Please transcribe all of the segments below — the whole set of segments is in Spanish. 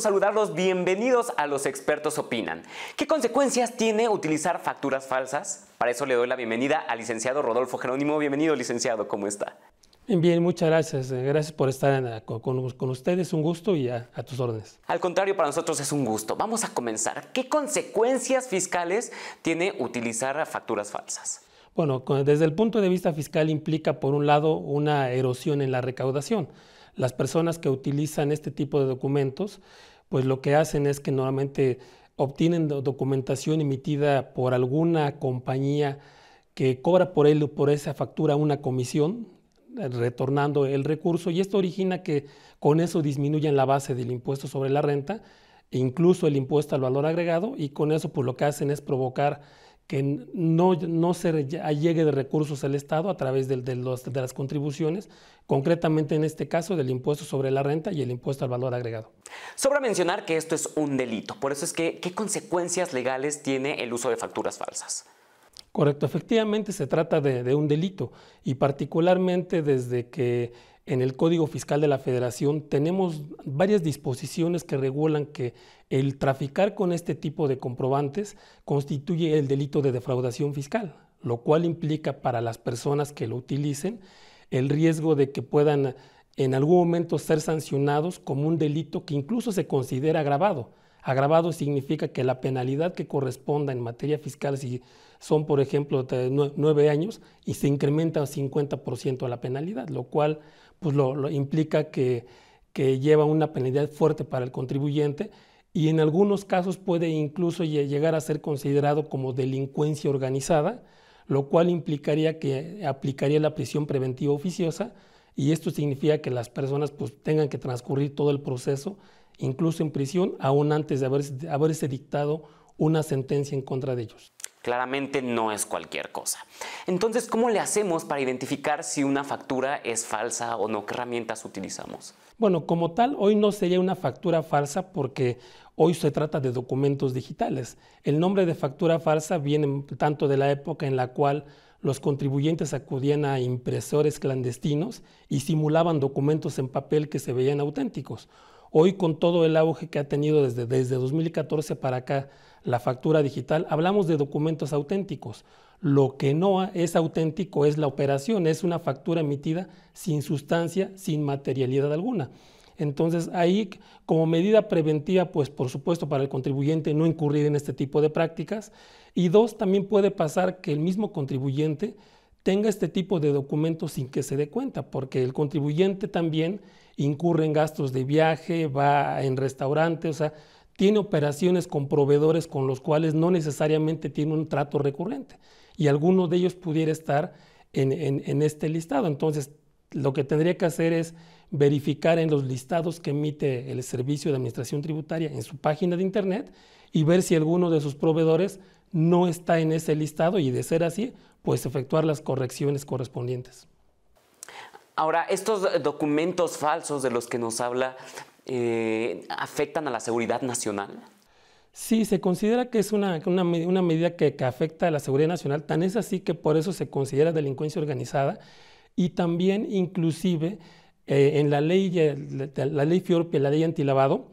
saludarlos, bienvenidos a Los Expertos Opinan. ¿Qué consecuencias tiene utilizar facturas falsas? Para eso le doy la bienvenida al licenciado Rodolfo Jerónimo. Bienvenido, licenciado, ¿cómo está? Bien, muchas gracias. Eh, gracias por estar con, ustedes. Un gusto y a, tus órdenes. Al contrario, para nosotros es un gusto. Vamos a comenzar. ¿Qué consecuencias fiscales tiene utilizar facturas falsas? Bueno, desde el punto de vista fiscal implica, por un lado, una erosión en la recaudación las personas que utilizan este tipo de documentos, pues lo que hacen es que normalmente obtienen documentación emitida por alguna compañía que cobra por él o por esa factura una comisión, eh, retornando el recurso, y esto origina que con eso disminuyan la base del impuesto sobre la renta, e incluso el impuesto al valor agregado, y con eso pues lo que hacen es provocar que no, no se llegue de recursos al Estado a través de, las contribuciones, concretamente en este caso del impuesto sobre la renta y el impuesto al valor agregado. Sobra mencionar que esto es un delito, por eso es que, ¿qué consecuencias legales tiene el uso de facturas falsas? Correcto, efectivamente se trata de un delito y particularmente desde que en el Código Fiscal de la Federación tenemos varias disposiciones que regulan que el traficar con este tipo de comprobantes constituye el delito de defraudación fiscal, lo cual implica para las personas que lo utilicen el riesgo de que puedan en algún momento ser sancionados como un delito que incluso se considera agravado Agravado significa que la penalidad que corresponda en materia fiscal, si son, por ejemplo, nueve años, y se incrementa un 50% la penalidad, lo cual pues, implica que, lleva una penalidad fuerte para el contribuyente y en algunos casos puede incluso llegar a ser considerado como delincuencia organizada, lo cual implicaría que aplicaría la prisión preventiva oficiosa y esto significa que las personas pues, tengan que transcurrir todo el proceso incluso en prisión, aún antes de haberse, dictado una sentencia en contra de ellos. Claramente no es cualquier cosa. Entonces, ¿cómo le hacemos para identificar si una factura es falsa o no? ¿Qué herramientas utilizamos? Bueno, como tal, hoy no sería una factura falsa porque hoy se trata de documentos digitales. El nombre de factura falsa viene tanto de la época en la cual los contribuyentes acudían a impresores clandestinos y simulaban documentos en papel que se veían auténticos Hoy con todo el auge que ha tenido desde, desde 2014 para acá la factura digital, hablamos de documentos auténticos. Lo que no es auténtico es la operación, es una factura emitida sin sustancia, sin materialidad alguna. Entonces ahí, como medida preventiva, pues por supuesto para el contribuyente no incurrir en este tipo de prácticas. Y dos, también puede pasar que el mismo contribuyente tenga este tipo de documentos sin que se dé cuenta, porque el contribuyente también incurre en gastos de viaje, va en restaurantes, o sea, tiene operaciones con proveedores con los cuales no necesariamente tiene un trato recurrente y alguno de ellos pudiera estar en, en este listado. Entonces, lo que tendría que hacer es verificar en los listados que emite el Servicio de Administración Tributaria en su página de Internet y ver si alguno de sus proveedores no está en ese listado y de ser así, pues efectuar las correcciones correspondientes. Ahora, estos documentos falsos de los que nos habla eh, afectan a la seguridad nacional. Sí, se considera que es una, medida que, afecta a la seguridad nacional, tan es así que por eso se considera delincuencia organizada y también inclusive eh, en la ley, eh, la ley la ley antilavado,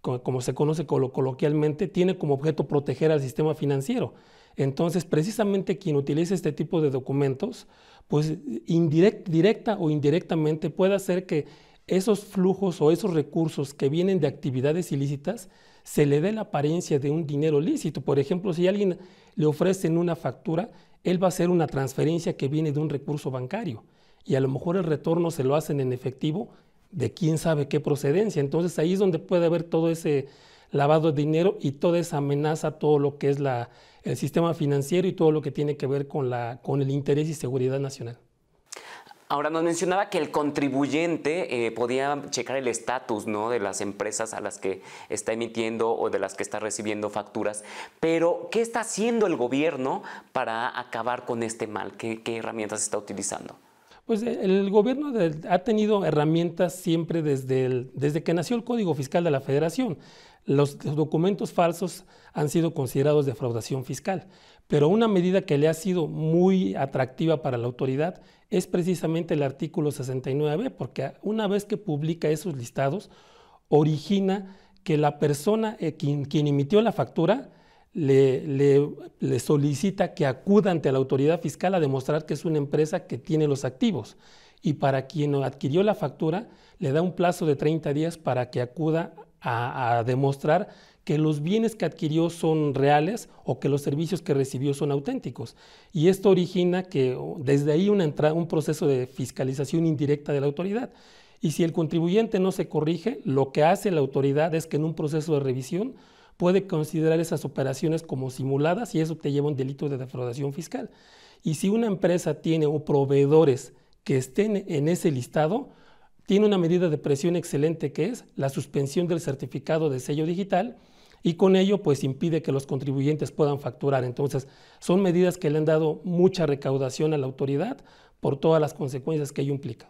como, se conoce coloquialmente, tiene como objeto proteger al sistema financiero. Entonces, precisamente quien utiliza este tipo de documentos, pues directa o indirectamente puede hacer que esos flujos o esos recursos que vienen de actividades ilícitas se le dé la apariencia de un dinero lícito. Por ejemplo, si alguien le ofrecen una factura, él va a hacer una transferencia que viene de un recurso bancario y a lo mejor el retorno se lo hacen en efectivo de quién sabe qué procedencia. Entonces ahí es donde puede haber todo ese lavado de dinero y toda esa amenaza, todo lo que es el sistema financiero y todo lo que tiene que ver con, la, con el interés y seguridad nacional. Ahora nos mencionaba que el contribuyente eh, podía checar el estatus ¿no? de las empresas a las que está emitiendo o de las que está recibiendo facturas, pero ¿qué está haciendo el gobierno para acabar con este mal? ¿Qué, herramientas está utilizando? Pues eh, el gobierno ha tenido herramientas siempre desde, desde que nació el Código Fiscal de la Federación. Los documentos falsos han sido considerados defraudación fiscal, pero una medida que le ha sido muy atractiva para la autoridad es precisamente el artículo 69, porque una vez que publica esos listados, origina que la persona, eh, quien, emitió la factura, le, le, solicita que acuda ante la autoridad fiscal a demostrar que es una empresa que tiene los activos. Y para quien adquirió la factura, le da un plazo de 30 días para que acuda a, demostrar que los bienes que adquirió son reales o que los servicios que recibió son auténticos. Y esto origina que desde ahí una un proceso de fiscalización indirecta de la autoridad. Y si el contribuyente no se corrige, lo que hace la autoridad es que en un proceso de revisión puede considerar esas operaciones como simuladas y eso te lleva a un delito de defraudación fiscal. Y si una empresa tiene o proveedores que estén en ese listado, tiene una medida de presión excelente que es la suspensión del certificado de sello digital y con ello pues impide que los contribuyentes puedan facturar. Entonces son medidas que le han dado mucha recaudación a la autoridad por todas las consecuencias que ello implica.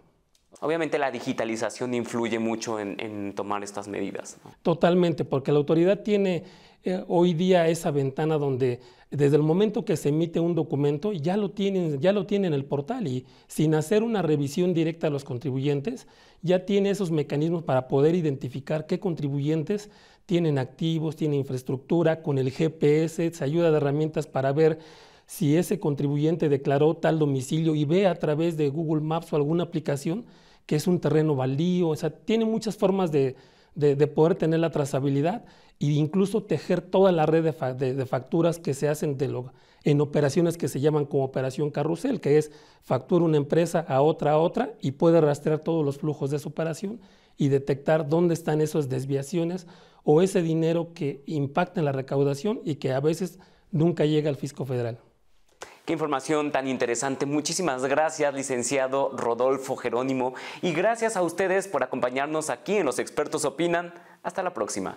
Obviamente la digitalización influye mucho en, tomar estas medidas. Totalmente, porque la autoridad tiene eh, hoy día esa ventana donde desde el momento que se emite un documento ya lo tienen, ya lo tienen en el portal y sin hacer una revisión directa a los contribuyentes, ya tiene esos mecanismos para poder identificar qué contribuyentes tienen activos, tienen infraestructura, con el GPS, se ayuda de herramientas para ver si ese contribuyente declaró tal domicilio y ve a través de Google Maps o alguna aplicación que es un terreno valío, o sea, tiene muchas formas de, poder tener la trazabilidad e incluso tejer toda la red de, facturas que se hacen en operaciones que se llaman como operación carrusel, que es factura una empresa a otra a otra y puede rastrear todos los flujos de su operación y detectar dónde están esas desviaciones o ese dinero que impacta en la recaudación y que a veces nunca llega al fisco federal. Qué información tan interesante. Muchísimas gracias, licenciado Rodolfo Jerónimo. Y gracias a ustedes por acompañarnos aquí en Los Expertos Opinan. Hasta la próxima.